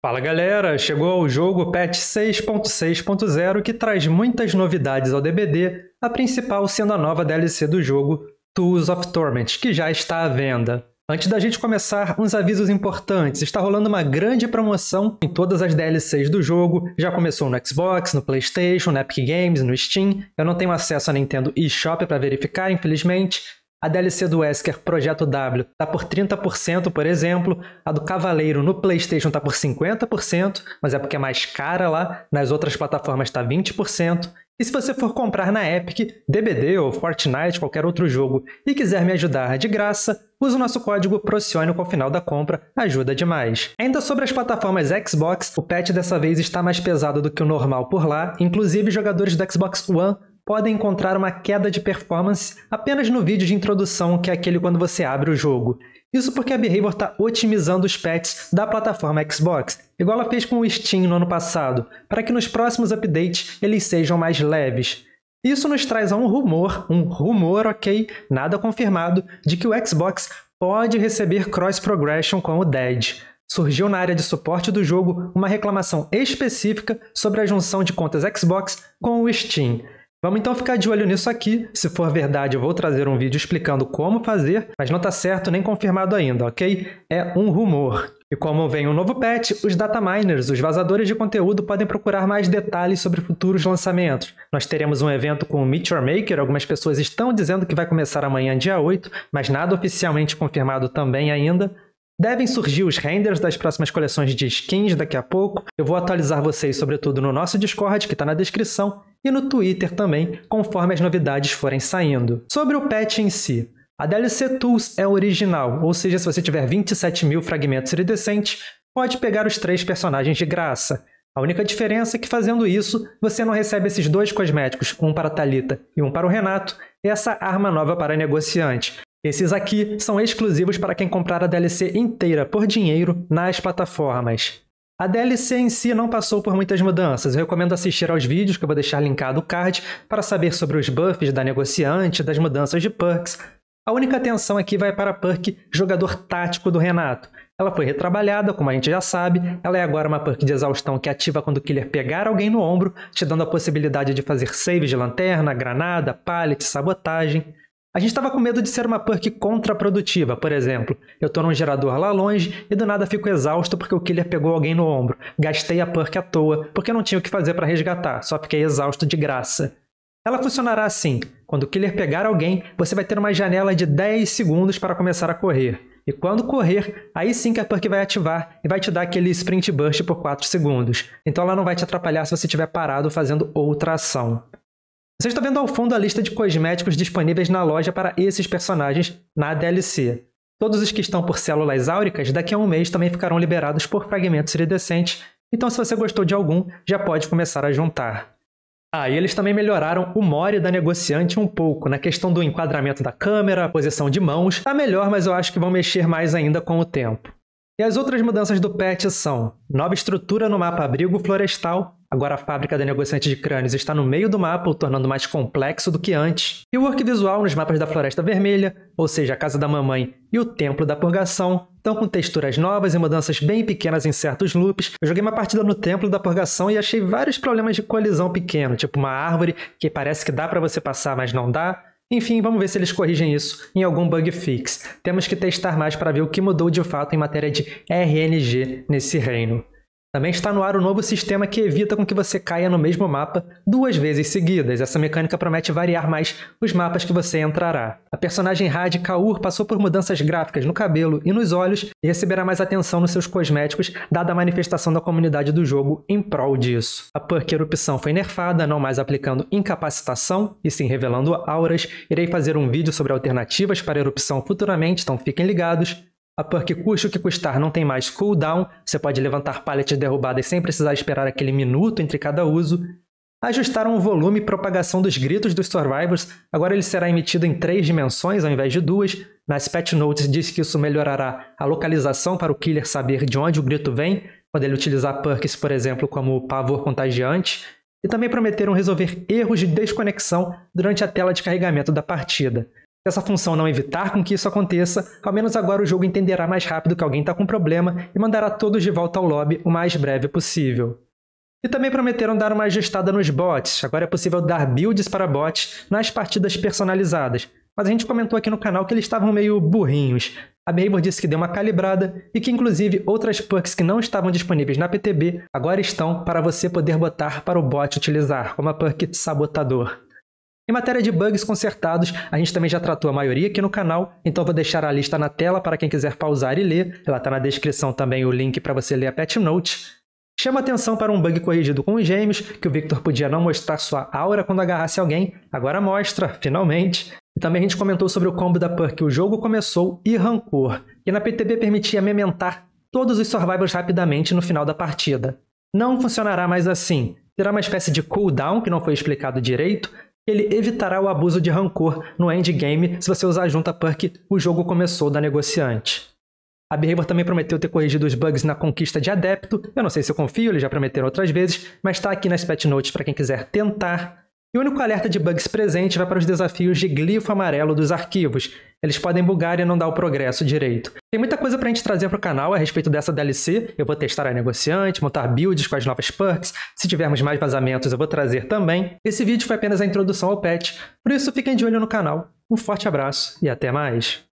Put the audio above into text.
Fala galera, chegou ao jogo patch 6.6.0 que traz muitas novidades ao DBD, a principal sendo a nova DLC do jogo, Tools of Torment, que já está à venda. Antes da gente começar, uns avisos importantes. Está rolando uma grande promoção em todas as DLCs do jogo. Já começou no Xbox, no PlayStation, no Epic Games, no Steam. Eu não tenho acesso à Nintendo eShop para verificar, infelizmente, a DLC do Wesker Projeto W está por 30%, por exemplo. A do Cavaleiro no PlayStation está por 50%, mas é porque é mais cara lá. Nas outras plataformas está 20%. E se você for comprar na Epic, DBD ou Fortnite, qualquer outro jogo, e quiser me ajudar de graça, use o nosso código com o final da compra, ajuda demais. Ainda sobre as plataformas Xbox, o patch dessa vez está mais pesado do que o normal por lá, inclusive jogadores do Xbox One podem encontrar uma queda de performance apenas no vídeo de introdução, que é aquele quando você abre o jogo. Isso porque a Behavior está otimizando os patches da plataforma Xbox, igual ela fez com o Steam no ano passado, para que nos próximos updates eles sejam mais leves. Isso nos traz a um rumor, um rumor, ok, nada confirmado, de que o Xbox pode receber cross progression com o Dead. Surgiu na área de suporte do jogo uma reclamação específica sobre a junção de contas Xbox com o Steam. Vamos então ficar de olho nisso aqui. Se for verdade, eu vou trazer um vídeo explicando como fazer, mas não está certo nem confirmado ainda, ok? É um rumor. E como vem um novo patch, os data miners, os vazadores de conteúdo, podem procurar mais detalhes sobre futuros lançamentos. Nós teremos um evento com o Meet Your Maker, algumas pessoas estão dizendo que vai começar amanhã, dia 8, mas nada oficialmente confirmado também ainda. Devem surgir os renders das próximas coleções de skins daqui a pouco. Eu vou atualizar vocês, sobretudo, no nosso Discord, que está na descrição e no Twitter também, conforme as novidades forem saindo. Sobre o patch em si, a DLC Tools é original, ou seja, se você tiver 27 mil fragmentos iridescentes, pode pegar os três personagens de graça. A única diferença é que fazendo isso, você não recebe esses dois cosméticos, um para Talita e um para o Renato, essa arma nova para negociante. Esses aqui são exclusivos para quem comprar a DLC inteira por dinheiro nas plataformas. A DLC em si não passou por muitas mudanças. Eu recomendo assistir aos vídeos que eu vou deixar linkado o card para saber sobre os buffs da negociante, das mudanças de perks. A única atenção aqui vai para a perk Jogador Tático do Renato. Ela foi retrabalhada, como a gente já sabe, ela é agora uma perk de exaustão que ativa quando o killer pegar alguém no ombro, te dando a possibilidade de fazer saves de lanterna, granada, pallet, sabotagem. A gente estava com medo de ser uma perk contraprodutiva, por exemplo. Eu tô num gerador lá longe e do nada fico exausto porque o killer pegou alguém no ombro. Gastei a perk à toa porque não tinha o que fazer para resgatar, só fiquei exausto de graça. Ela funcionará assim: quando o killer pegar alguém, você vai ter uma janela de 10 segundos para começar a correr. E quando correr, aí sim que a perk vai ativar e vai te dar aquele sprint burst por 4 segundos. Então ela não vai te atrapalhar se você estiver parado fazendo outra ação. Você está vendo ao fundo a lista de cosméticos disponíveis na loja para esses personagens na DLC. Todos os que estão por células áuricas daqui a um mês também ficarão liberados por fragmentos iridescentes, então se você gostou de algum, já pode começar a juntar. Ah, e eles também melhoraram o more da negociante um pouco, na questão do enquadramento da câmera, a posição de mãos. Tá melhor, mas eu acho que vão mexer mais ainda com o tempo. E as outras mudanças do patch são: nova estrutura no mapa abrigo florestal, Agora a fábrica da negociante de crânios está no meio do mapa, o tornando mais complexo do que antes. E o work visual nos mapas da Floresta Vermelha, ou seja, a Casa da Mamãe e o Templo da Purgação, estão com texturas novas e mudanças bem pequenas em certos loops. Eu joguei uma partida no Templo da Purgação e achei vários problemas de colisão pequeno, tipo uma árvore que parece que dá para você passar, mas não dá. Enfim, vamos ver se eles corrigem isso em algum bug fix. Temos que testar mais para ver o que mudou de fato em matéria de RNG nesse reino. Também está no ar o novo sistema que evita com que você caia no mesmo mapa duas vezes seguidas. Essa mecânica promete variar mais os mapas que você entrará. A personagem Had Kaur passou por mudanças gráficas no cabelo e nos olhos e receberá mais atenção nos seus cosméticos, dada a manifestação da comunidade do jogo em prol disso. A perk Erupção foi nerfada, não mais aplicando incapacitação e sim revelando auras. Irei fazer um vídeo sobre alternativas para Erupção futuramente, então fiquem ligados. A perk custa o que custar não tem mais cooldown, você pode levantar paletes derrubadas sem precisar esperar aquele minuto entre cada uso. Ajustaram o volume e propagação dos gritos dos Survivors, agora ele será emitido em três dimensões ao invés de duas. Nas patch notes diz que isso melhorará a localização para o killer saber de onde o grito vem, quando ele utilizar perks, por exemplo, como pavor contagiante, e também prometeram resolver erros de desconexão durante a tela de carregamento da partida essa função não evitar com que isso aconteça, ao menos agora o jogo entenderá mais rápido que alguém está com problema e mandará todos de volta ao lobby o mais breve possível. E também prometeram dar uma ajustada nos bots, agora é possível dar builds para bots nas partidas personalizadas, mas a gente comentou aqui no canal que eles estavam meio burrinhos. A Mabel disse que deu uma calibrada e que inclusive outras perks que não estavam disponíveis na PTB agora estão para você poder botar para o bot utilizar, como a perk Sabotador. Em matéria de bugs consertados, a gente também já tratou a maioria aqui no canal, então vou deixar a lista na tela para quem quiser pausar e ler. Ela está na descrição também o link para você ler a patch note. Chama atenção para um bug corrigido com os gêmeos, que o Victor podia não mostrar sua aura quando agarrasse alguém, agora mostra, finalmente. E também a gente comentou sobre o combo da perk O Jogo Começou e Rancor, que na PTB permitia mementar todos os survivors rapidamente no final da partida. Não funcionará mais assim, terá uma espécie de cooldown que não foi explicado direito, ele evitará o abuso de rancor no endgame se você usar junto a perk O Jogo Começou da Negociante. A Behavior também prometeu ter corrigido os bugs na conquista de adepto. Eu não sei se eu confio, eles já prometeram outras vezes, mas está aqui nas patch notes para quem quiser tentar. E o único alerta de bugs presente vai para os desafios de glifo amarelo dos arquivos. Eles podem bugar e não dar o progresso direito. Tem muita coisa para a gente trazer para o canal a respeito dessa DLC. Eu vou testar a negociante, montar builds com as novas perks. Se tivermos mais vazamentos, eu vou trazer também. Esse vídeo foi apenas a introdução ao patch, por isso fiquem de olho no canal. Um forte abraço e até mais!